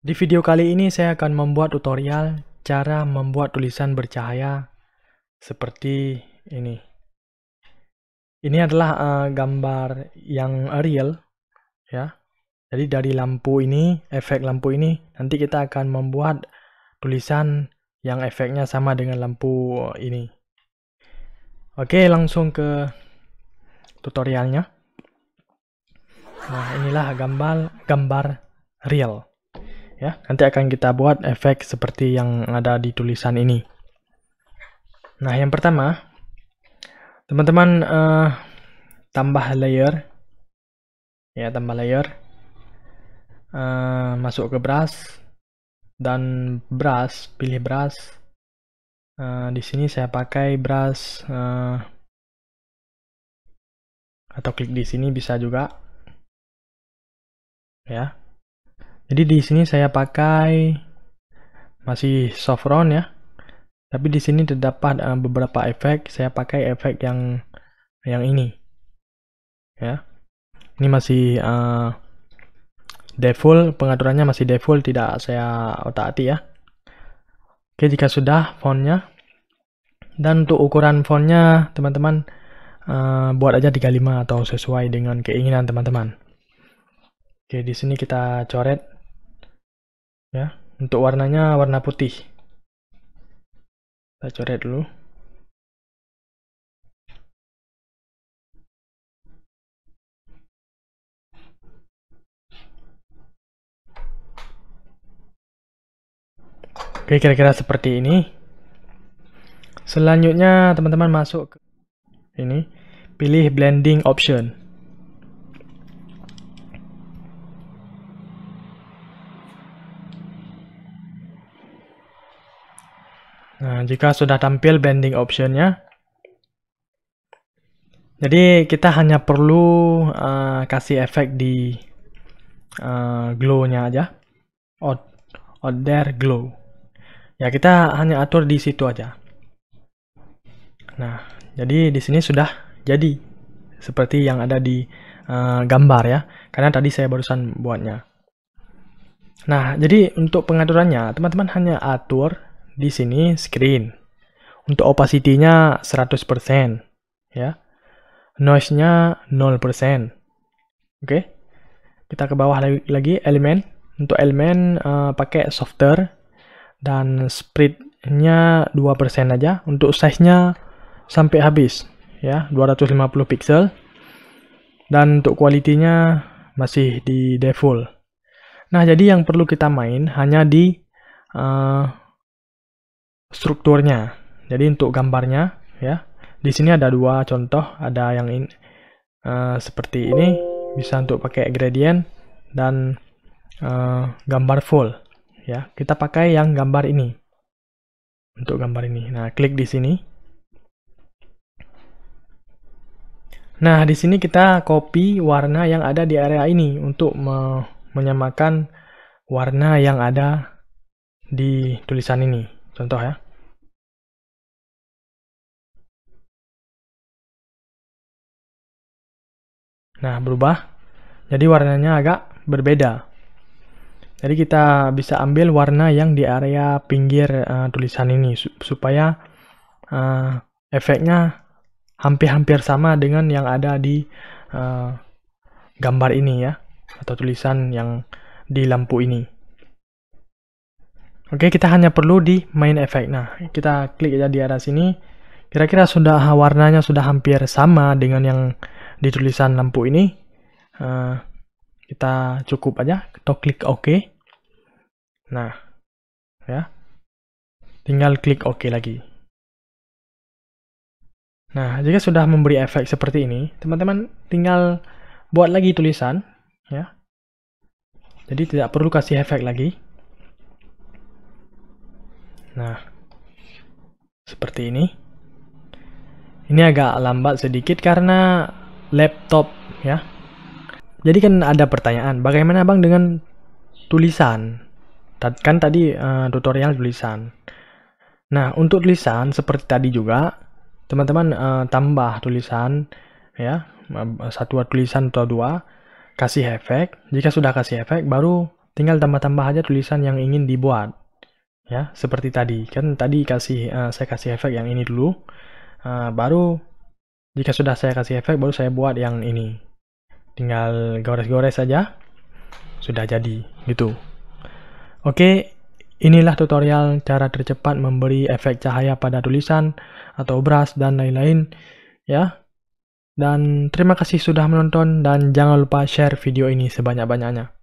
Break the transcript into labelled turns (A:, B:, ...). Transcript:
A: Di video kali ini saya akan membuat tutorial cara membuat tulisan bercahaya seperti ini. Ini adalah uh, gambar yang real ya. Jadi dari lampu ini, efek lampu ini nanti kita akan membuat tulisan yang efeknya sama dengan lampu ini. Oke, langsung ke tutorialnya. Nah, inilah gambar gambar real. Ya, nanti akan kita buat efek seperti yang ada di tulisan ini. Nah, yang pertama, teman-teman uh, tambah layer. Ya, tambah layer. Uh, masuk ke brush dan brush, pilih brush. Uh, di sini saya pakai brush uh, atau klik di sini bisa juga ya. Jadi di sini saya pakai masih soft round ya. Tapi di sini terdapat eh, beberapa efek. Saya pakai efek yang yang ini. Ya. Ini masih uh, eh, default, pengaturannya masih default, tidak saya otak-atik ya. Oke, jika sudah fontnya. Dan untuk ukuran fontnya, teman-teman, uh, buat aja 35 atau sesuai dengan keinginan teman-teman. Oke, di sini kita coret ya. Untuk warnanya warna putih. Kita coret dulu. Oke, kira-kira seperti ini. Selanjutnya, teman-teman masuk ke ini, pilih blending option. Nah, jika sudah tampil blending optionnya, jadi kita hanya perlu uh, kasih efek di uh, glow-nya aja, out, out there glow. Ya kita hanya atur di situ aja. Nah, jadi di sini sudah jadi seperti yang ada di uh, gambar ya, karena tadi saya barusan buatnya. Nah, jadi untuk pengaturannya, teman-teman hanya atur di sini screen. Untuk opacity-nya 100%, ya. Noise-nya 0%. Oke. Okay. Kita ke bawah lagi elemen. Untuk elemen uh, eh, pakai softer dan spread-nya 2% aja. Untuk size-nya sampai habis, ya, 250 pixel. Dan untuk kualitinya masih di default. Nah, jadi yang perlu kita main hanya di uh, strukturnya. Jadi untuk gambarnya ya, di sini ada dua contoh, ada yang in, uh, eh, seperti ini bisa untuk pakai gradient dan uh, gambar full ya. Kita pakai yang gambar ini. Untuk gambar ini. Nah, klik di sini. Nah, di sini kita copy warna yang ada di area ini untuk me menyamakan warna yang ada di tulisan ini. Contoh ya. Nah, berubah. Jadi warnanya agak berbeda. Jadi kita bisa ambil warna yang di area pinggir uh, tulisan ini supaya uh, efeknya hampir-hampir sama dengan yang ada di uh, gambar ini ya atau tulisan yang di lampu ini. Oke, kita hanya perlu di main effect. Nah, kita klik aja di area sini. Kira-kira sudah warnanya sudah hampir sama dengan yang di tulisan lampu ini uh, kita cukup aja kita klik OK nah ya tinggal klik OK lagi nah jika sudah memberi efek seperti ini teman-teman tinggal buat lagi tulisan ya jadi tidak perlu kasih efek lagi nah seperti ini ini agak lambat sedikit karena laptop ya. Jadi kan ada pertanyaan, bagaimana Bang dengan tulisan? Kan tadi uh, tutorial tulisan. Nah, untuk tulisan seperti tadi juga, teman-teman uh, tambah tulisan ya, eh, satu tulisan atau dua, kasih efek. Jika sudah kasih efek, baru tinggal tambah-tambah aja tulisan yang ingin dibuat. Ya, seperti tadi. Kan tadi kasih uh, saya kasih efek yang ini dulu. Uh, baru jika sudah saya kasih efek, baru saya buat yang ini. Tinggal gores-gores saja, sudah jadi gitu. Oke, inilah tutorial cara tercepat memberi efek cahaya pada tulisan atau brush dan lain-lain ya. Dan terima kasih sudah menonton dan jangan lupa share video ini sebanyak-banyaknya.